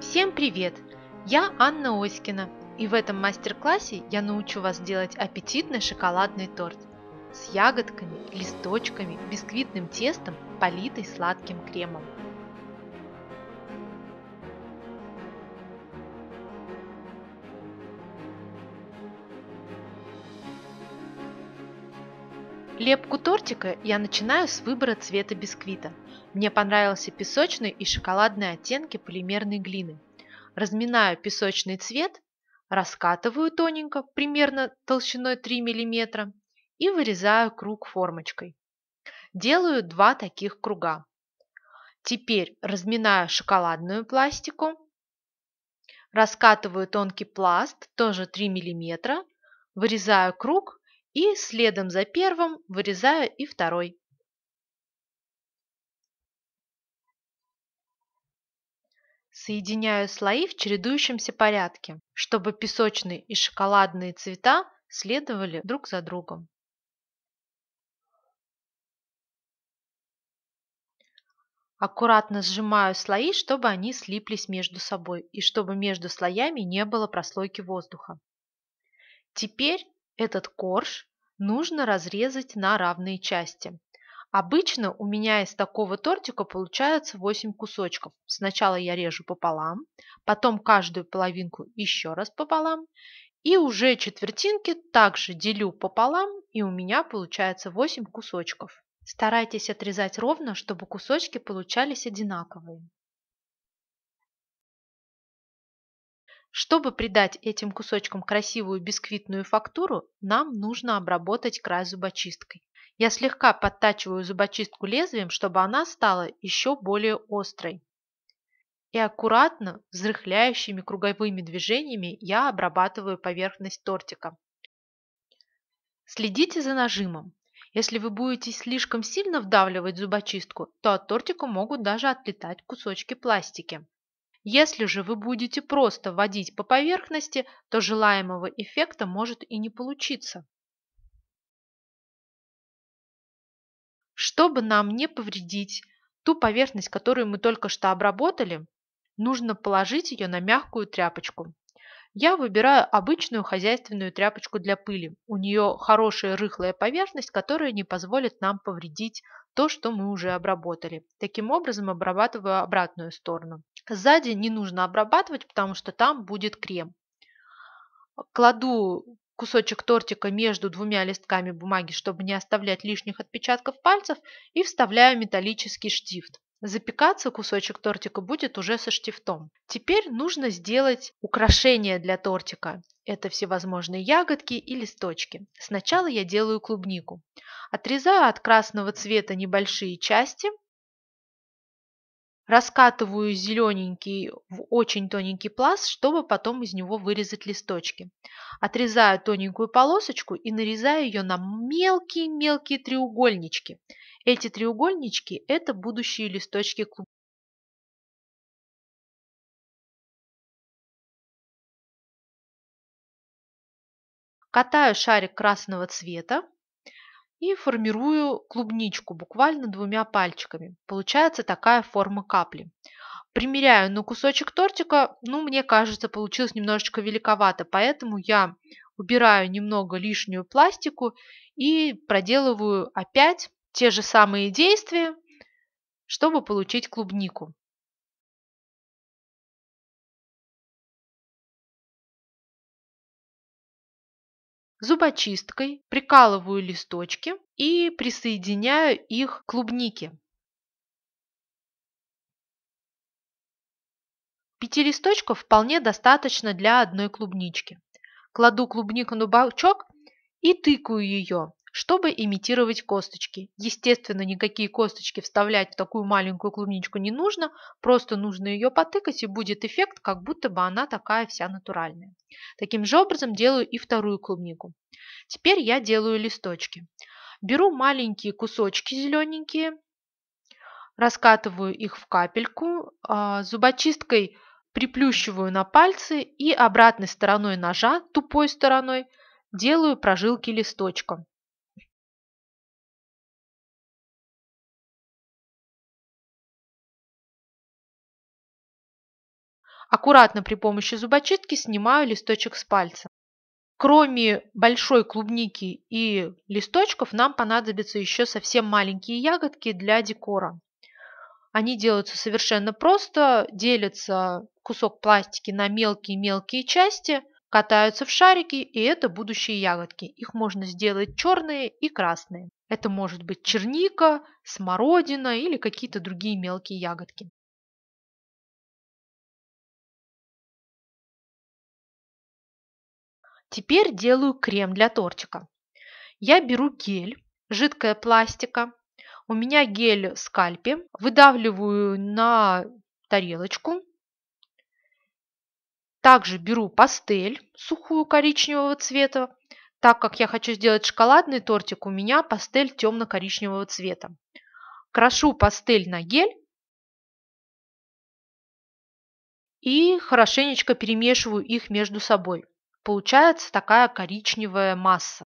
Всем привет! Я Анна Оськина, и в этом мастер-классе я научу вас делать аппетитный шоколадный торт с ягодками, листочками, бисквитным тестом, политый сладким кремом. Лепку тортика я начинаю с выбора цвета бисквита. Мне понравился песочный и шоколадные оттенки полимерной глины. Разминаю песочный цвет, раскатываю тоненько, примерно толщиной 3 мм, и вырезаю круг формочкой. Делаю два таких круга. Теперь разминаю шоколадную пластику, раскатываю тонкий пласт, тоже 3 мм, вырезаю круг и следом за первым вырезаю и второй. Соединяю слои в чередующемся порядке, чтобы песочные и шоколадные цвета следовали друг за другом. Аккуратно сжимаю слои, чтобы они слиплись между собой и чтобы между слоями не было прослойки воздуха. Теперь этот корж нужно разрезать на равные части. Обычно у меня из такого тортика получается 8 кусочков. Сначала я режу пополам, потом каждую половинку еще раз пополам, и уже четвертинки также делю пополам, и у меня получается 8 кусочков. Старайтесь отрезать ровно, чтобы кусочки получались одинаковые. Чтобы придать этим кусочкам красивую бисквитную фактуру, нам нужно обработать край зубочисткой. Я слегка подтачиваю зубочистку лезвием, чтобы она стала еще более острой. И аккуратно, взрыхляющими круговыми движениями, я обрабатываю поверхность тортика. Следите за нажимом. Если вы будете слишком сильно вдавливать зубочистку, то от тортика могут даже отлетать кусочки пластики. Если же вы будете просто вводить по поверхности, то желаемого эффекта может и не получиться. Чтобы нам не повредить ту поверхность, которую мы только что обработали, нужно положить ее на мягкую тряпочку. Я выбираю обычную хозяйственную тряпочку для пыли. У нее хорошая рыхлая поверхность, которая не позволит нам повредить то, что мы уже обработали. Таким образом обрабатываю обратную сторону. Сзади не нужно обрабатывать, потому что там будет крем. Кладу кусочек тортика между двумя листками бумаги, чтобы не оставлять лишних отпечатков пальцев, и вставляю металлический штифт. Запекаться кусочек тортика будет уже со штифтом. Теперь нужно сделать украшение для тортика. Это всевозможные ягодки и листочки. Сначала я делаю клубнику. Отрезаю от красного цвета небольшие части Раскатываю зелененький в очень тоненький пласт, чтобы потом из него вырезать листочки. Отрезаю тоненькую полосочку и нарезаю ее на мелкие-мелкие треугольнички. Эти треугольнички – это будущие листочки клубника. Катаю шарик красного цвета и формирую клубничку буквально двумя пальчиками. Получается такая форма капли. Примеряю на кусочек тортика, ну, мне кажется, получилось немножечко великовато, поэтому я убираю немного лишнюю пластику и проделываю опять те же самые действия, чтобы получить клубнику. зубочисткой прикалываю листочки и присоединяю их к клубнике. Пяти листочков вполне достаточно для одной клубнички. Кладу клубнику на бочок и тыкаю ее, чтобы имитировать косточки. Естественно, никакие косточки вставлять в такую маленькую клубничку не нужно, просто нужно ее потыкать и будет эффект, как будто бы она такая вся натуральная. Таким же образом делаю и вторую клубнику. Теперь я делаю листочки. Беру маленькие кусочки зелененькие, раскатываю их в капельку, а, зубочисткой приплющиваю на пальцы и обратной стороной ножа, тупой стороной, делаю прожилки листочком. Аккуратно при помощи зубочистки снимаю листочек с пальца. Кроме большой клубники и листочков, нам понадобятся еще совсем маленькие ягодки для декора. Они делаются совершенно просто, делятся кусок пластики на мелкие-мелкие части, катаются в шарики, и это будущие ягодки. Их можно сделать черные и красные. Это может быть черника, смородина или какие-то другие мелкие ягодки. Теперь делаю крем для тортика. Я беру гель, жидкая пластика. У меня гель скальпе. Выдавливаю на тарелочку. Также беру пастель сухую коричневого цвета. Так как я хочу сделать шоколадный тортик, у меня пастель темно-коричневого цвета. Крошу пастель на гель и хорошенечко перемешиваю их между собой. Получается такая коричневая масса.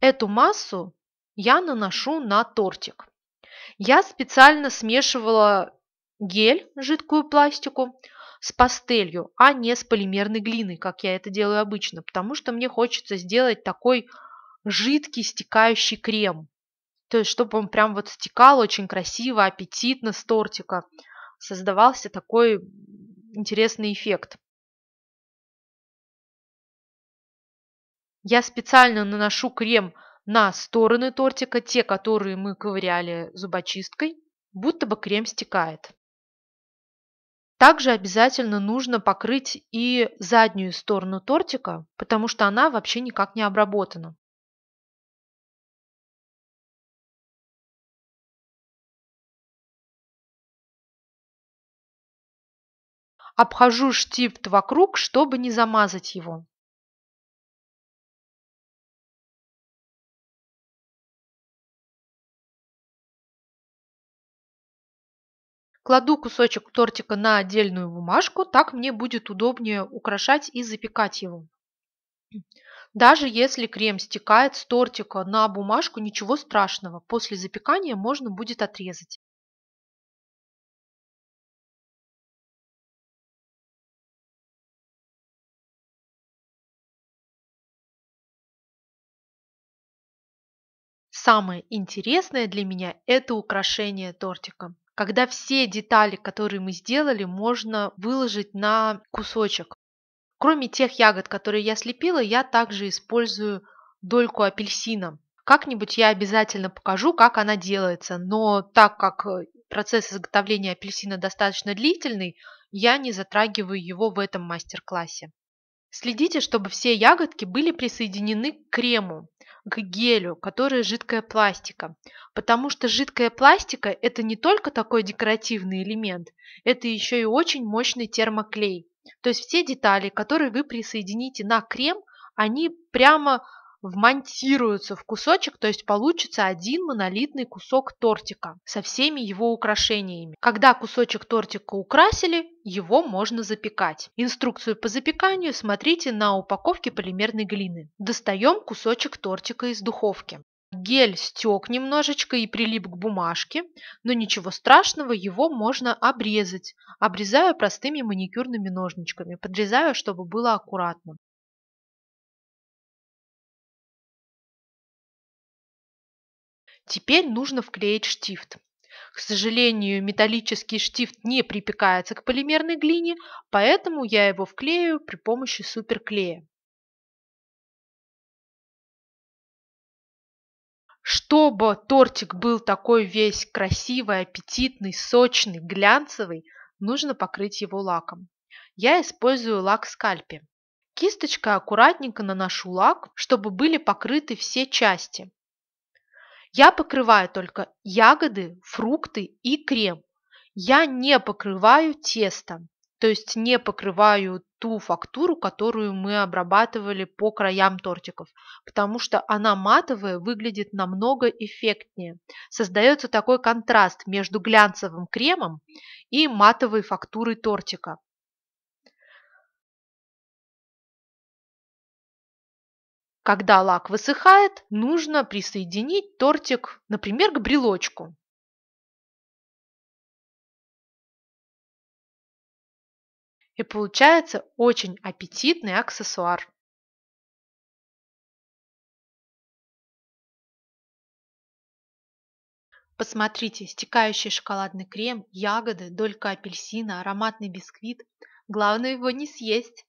Эту массу я наношу на тортик. Я специально смешивала гель, жидкую пластику, с пастелью, а не с полимерной глиной, как я это делаю обычно, потому что мне хочется сделать такой жидкий стекающий крем. То есть, чтобы он прям вот стекал очень красиво, аппетитно с тортика. Создавался такой интересный эффект. Я специально наношу крем на стороны тортика, те, которые мы ковыряли зубочисткой, будто бы крем стекает. Также обязательно нужно покрыть и заднюю сторону тортика, потому что она вообще никак не обработана. Обхожу штифт вокруг, чтобы не замазать его. Кладу кусочек тортика на отдельную бумажку, так мне будет удобнее украшать и запекать его. Даже если крем стекает с тортика на бумажку, ничего страшного. После запекания можно будет отрезать. Самое интересное для меня – это украшение тортика когда все детали, которые мы сделали, можно выложить на кусочек. Кроме тех ягод, которые я слепила, я также использую дольку апельсина. Как-нибудь я обязательно покажу, как она делается, но так как э, процесс изготовления апельсина достаточно длительный, я не затрагиваю его в этом мастер-классе. Следите, чтобы все ягодки были присоединены к крему, к гелю, который жидкая пластика. Потому что жидкая пластика – это не только такой декоративный элемент, это еще и очень мощный термоклей. То есть все детали, которые вы присоедините на крем, они прямо вмонтируются в кусочек, то есть получится один монолитный кусок тортика со всеми его украшениями. Когда кусочек тортика украсили, его можно запекать. Инструкцию по запеканию смотрите на упаковке полимерной глины. Достаем кусочек тортика из духовки. Гель стек немножечко и прилип к бумажке, но ничего страшного, его можно обрезать. Обрезаю простыми маникюрными ножничками, подрезаю, чтобы было аккуратно. Теперь нужно вклеить штифт. К сожалению, металлический штифт не припекается к полимерной глине, поэтому я его вклею при помощи суперклея. Чтобы тортик был такой весь красивый, аппетитный, сочный, глянцевый, нужно покрыть его лаком. Я использую лак скальпе. Кисточкой аккуратненько наношу лак, чтобы были покрыты все части. Я покрываю только ягоды, фрукты и крем. Я не покрываю тесто, то есть не покрываю ту фактуру, которую мы обрабатывали по краям тортиков, потому что она матовая выглядит намного эффектнее. Создается такой контраст между глянцевым кремом и матовой фактурой тортика. Когда лак высыхает, нужно присоединить тортик, например, к брелочку. И получается очень аппетитный аксессуар. Посмотрите, стекающий шоколадный крем, ягоды, долька апельсина, ароматный бисквит. Главное его не съесть.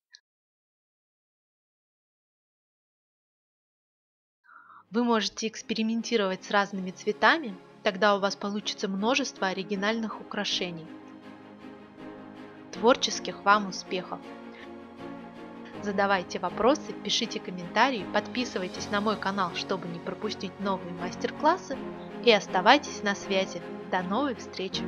Вы можете экспериментировать с разными цветами, тогда у вас получится множество оригинальных украшений. Творческих вам успехов! Задавайте вопросы, пишите комментарии, подписывайтесь на мой канал, чтобы не пропустить новые мастер-классы и оставайтесь на связи. До новых встреч!